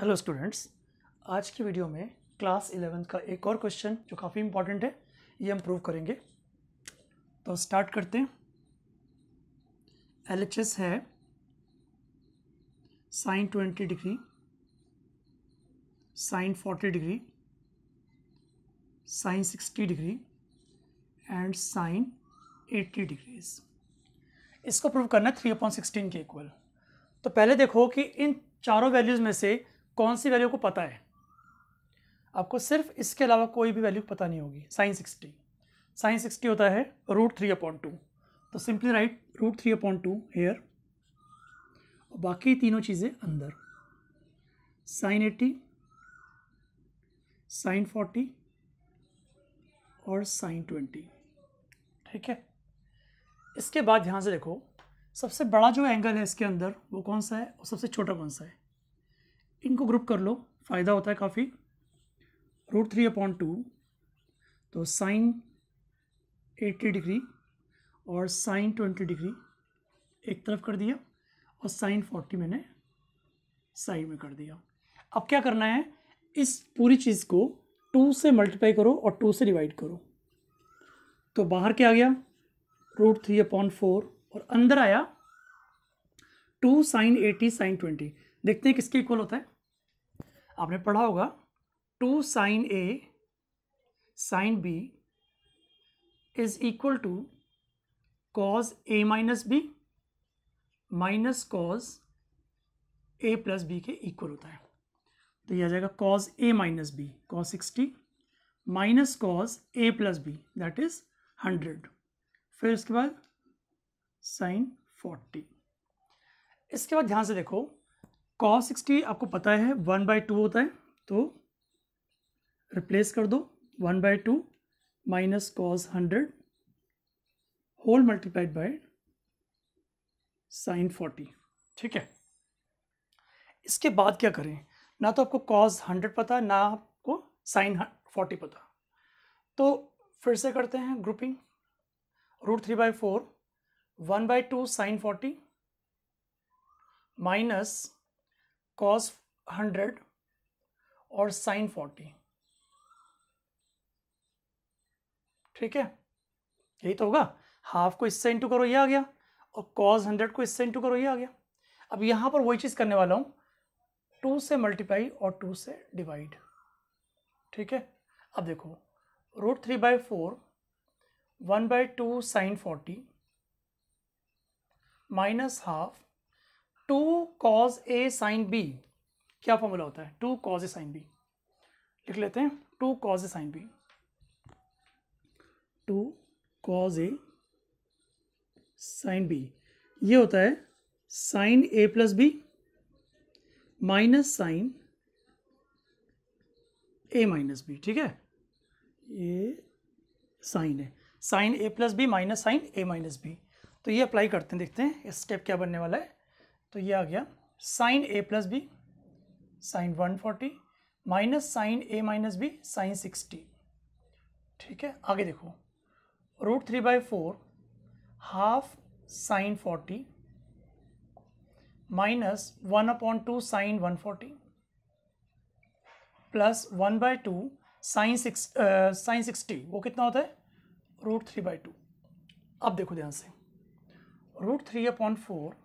hello students आज की video में क्लास इलेवेंथ का एक और क्वेश्चन जो काफ़ी इम्पोर्टेंट है ये हम प्रूव करेंगे तो स्टार्ट करते हैं एल है sine twenty degree sine forty degree sine sixty degree and sine eighty degrees इसको प्रूव करना है थ्री अपॉइंट सिक्सटीन के इक्वल तो पहले देखो कि इन चारों वैल्यूज़ में से कौन सी वैल्यू को पता है आपको सिर्फ इसके अलावा कोई भी वैल्यू पता नहीं होगी साइन सिक्सटी साइन सिक्सटी होता है रूट थ्री अपॉइंट टू तो simply write root three upon two here और बाकी तीनों चीज़ें अंदर साइन एटी साइन फोर्टी और साइन ट्वेंटी ठीक है इसके बाद ध्यान से देखो सबसे बड़ा जो एंगल है इसके अंदर वो कौन सा है और सबसे छोटा कौन सा है इनको ग्रुप कर लो फ़ायदा होता है काफ़ी रूट थ्री अपॉन टू तो साइन एट्टी डिग्री और साइन ट्वेंटी डिग्री एक तरफ कर दिया और साइन फोर्टी मैंने साइड में कर दिया अब क्या करना है इस पूरी चीज़ को टू से मल्टीप्लाई करो और टू से डिवाइड करो तो बाहर क्या आ गया रूट थ्री अपॉन फोर और अंदर आया two sine eighty sine twenty देखते हैं किसके इक्वल होता है आपने पढ़ा होगा two sine A sine B is equal to cos A minus B minus cos A plus B के इक्वल होता है तो यह आ जाएगा cos A minus B cos sixty minus cos A plus B that is hundred फिर उसके बाद साइन फोर्टी इसके बाद ध्यान से देखो कॉस सिक्सटी आपको पता है वन बाई टू होता है तो रिप्लेस कर दो one by two minus cos hundred whole multiplied by sine forty ठीक है इसके बाद क्या करें ना तो आपको कॉस हंड्रेड पता ना आपको साइन फोर्टी पता तो फिर से करते हैं grouping root three by four one by two sine forty minus cos hundred और साइन फोर्टी ठीक है यही तो होगा हाफ को इससे इंटू करो ये आ गया और कॉस हंड्रेड को इससे इंटू करो ये आ गया अब यहां पर वही चीज़ करने वाला हूं टू से मल्टीप्लाई और टू से डिवाइड ठीक है अब देखो root three by four one by two sine forty minus half two cos A sine B क्या फॉर्मूला होता है two cos A sine B लिख लेते हैं two cos A sine B two cos A sine B ये होता है sine A plus B minus sine A minus B ठीक है ये साइन है sine A plus B minus sine A minus B तो ये अप्लाई करते हैं देखते हैं स्टेप क्या बनने वाला है तो ये आ गया sine A plus B sine one forty minus sine A minus B sine sixty ठीक है आगे देखो root three by four half sine forty minus one upon two sine one forty plus one by two sine six sine sixty वो कितना होता है root three by two अब देखो ध्यान से root three upon four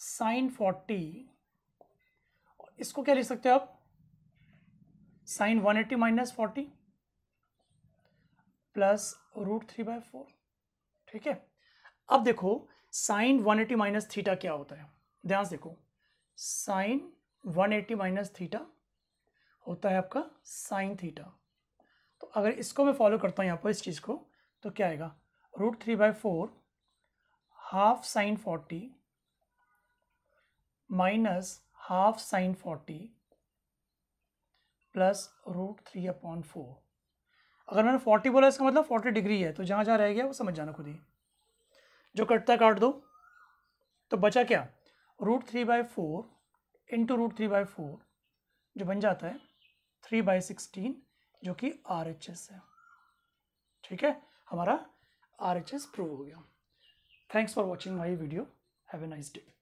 sine forty इसको क्या लिख सकते हो आप sine one eighty minus forty plus root three by four ठीक है अब देखो sine one eighty minus theta क्या होता है ध्यान से देखो sine one eighty minus theta होता है आपका साइन थीटा तो अगर इसको मैं फॉलो करता हूँ यहाँ पर इस चीज़ को तो क्या आएगा root three by four half sine forty minus half sine forty plus root three upon four अगर मैंने फोर्टी बोला इसका मतलब फोर्टी डिग्री है तो जहाँ जहाँ रह गया वो समझ जाना खुद ही जो कटता है काट दो तो बचा क्या root three by four into root three by four जो बन जाता है थ्री बाई सिक्सटीन जो कि आर एच एस है ठीक है हमारा आर एच एस प्रूव हो गया thanks for watching my video have a nice day